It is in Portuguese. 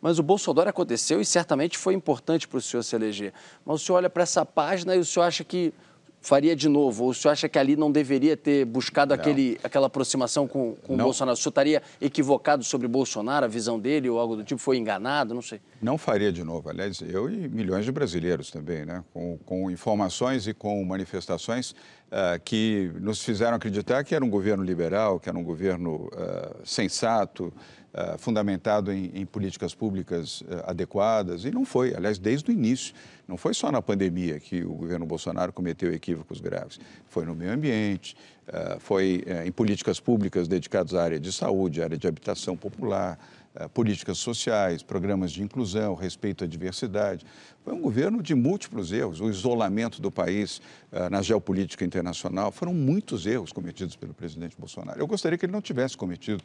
Mas o Bolsonaro aconteceu e certamente foi importante para o senhor se eleger. Mas o senhor olha para essa página e o senhor acha que faria de novo? Ou o senhor acha que ali não deveria ter buscado aquele, aquela aproximação com, com o Bolsonaro? O senhor estaria equivocado sobre Bolsonaro, a visão dele ou algo do tipo? Foi enganado? Não sei. Não faria de novo. Aliás, eu e milhões de brasileiros também, né? com, com informações e com manifestações uh, que nos fizeram acreditar que era um governo liberal, que era um governo uh, sensato, eh, fundamentado em, em, políticas públicas uh, adequadas, e não foi, aliás, desde o início. Não foi só na pandemia que o governo Bolsonaro cometeu equívocos graves. Foi no meio ambiente, uh, foi em políticas públicas dedicadas à área de saúde, à área de habitação popular, políticas sociais, programas de inclusão, respeito à diversidade. Foi um governo de múltiplos erros. O isolamento do país na geopolítica internacional foram muitos erros cometidos pelo presidente Bolsonaro. Eu gostaria que ele não tivesse cometido